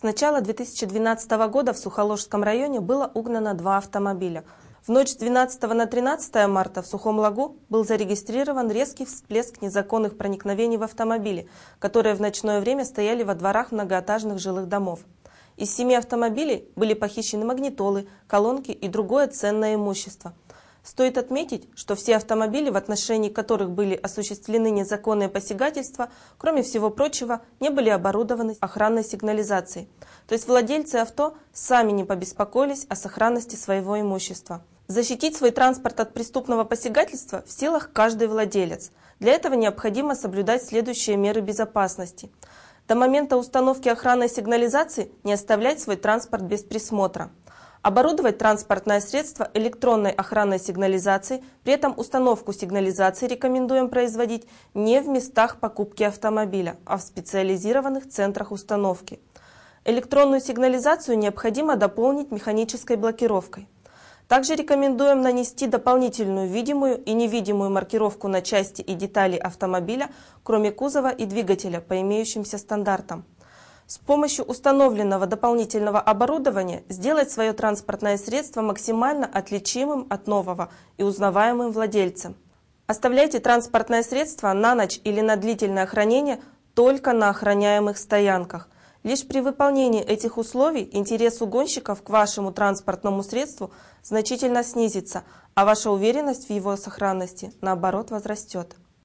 С начала 2012 года в Сухоложском районе было угнано два автомобиля. В ночь с 12 на 13 марта в Сухом Лагу был зарегистрирован резкий всплеск незаконных проникновений в автомобили, которые в ночное время стояли во дворах многоэтажных жилых домов. Из семи автомобилей были похищены магнитолы, колонки и другое ценное имущество – Стоит отметить, что все автомобили, в отношении которых были осуществлены незаконные посягательства, кроме всего прочего, не были оборудованы охранной сигнализацией. То есть владельцы авто сами не побеспокоились о сохранности своего имущества. Защитить свой транспорт от преступного посягательства в силах каждый владелец. Для этого необходимо соблюдать следующие меры безопасности. До момента установки охранной сигнализации не оставлять свой транспорт без присмотра – Оборудовать транспортное средство электронной охранной сигнализации, при этом установку сигнализации рекомендуем производить не в местах покупки автомобиля, а в специализированных центрах установки. Электронную сигнализацию необходимо дополнить механической блокировкой. Также рекомендуем нанести дополнительную видимую и невидимую маркировку на части и детали автомобиля, кроме кузова и двигателя по имеющимся стандартам с помощью установленного дополнительного оборудования сделать свое транспортное средство максимально отличимым от нового и узнаваемым владельцем. Оставляйте транспортное средство на ночь или на длительное хранение только на охраняемых стоянках. Лишь при выполнении этих условий интерес угонщиков к вашему транспортному средству значительно снизится, а ваша уверенность в его сохранности, наоборот, возрастет.